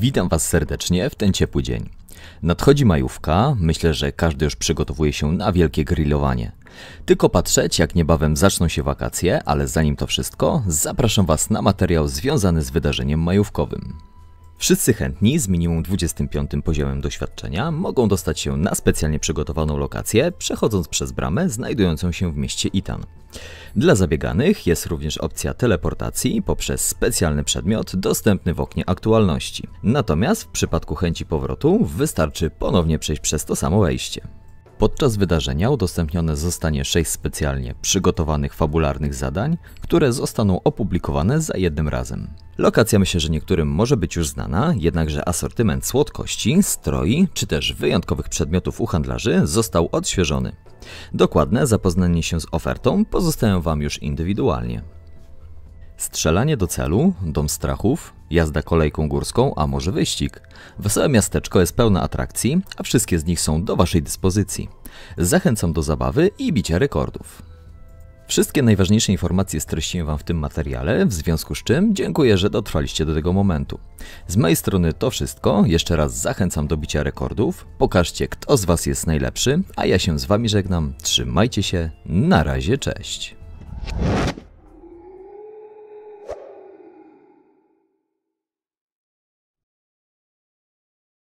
Witam Was serdecznie w ten ciepły dzień. Nadchodzi majówka, myślę, że każdy już przygotowuje się na wielkie grillowanie. Tylko patrzeć, jak niebawem zaczną się wakacje, ale zanim to wszystko, zapraszam Was na materiał związany z wydarzeniem majówkowym. Wszyscy chętni z minimum 25 poziomem doświadczenia mogą dostać się na specjalnie przygotowaną lokację, przechodząc przez bramę znajdującą się w mieście Itan. Dla zabieganych jest również opcja teleportacji poprzez specjalny przedmiot dostępny w oknie aktualności. Natomiast w przypadku chęci powrotu wystarczy ponownie przejść przez to samo wejście. Podczas wydarzenia udostępnione zostanie 6 specjalnie przygotowanych fabularnych zadań, które zostaną opublikowane za jednym razem. Lokacja myślę, że niektórym może być już znana, jednakże asortyment słodkości, stroi czy też wyjątkowych przedmiotów u handlarzy został odświeżony. Dokładne zapoznanie się z ofertą pozostają Wam już indywidualnie. Strzelanie do celu, dom strachów, jazda kolejką górską, a może wyścig. Wesołe miasteczko jest pełne atrakcji, a wszystkie z nich są do Waszej dyspozycji. Zachęcam do zabawy i bicia rekordów. Wszystkie najważniejsze informacje streściłem Wam w tym materiale, w związku z czym dziękuję, że dotrwaliście do tego momentu. Z mojej strony to wszystko, jeszcze raz zachęcam do bicia rekordów, pokażcie kto z Was jest najlepszy, a ja się z Wami żegnam, trzymajcie się, na razie, cześć.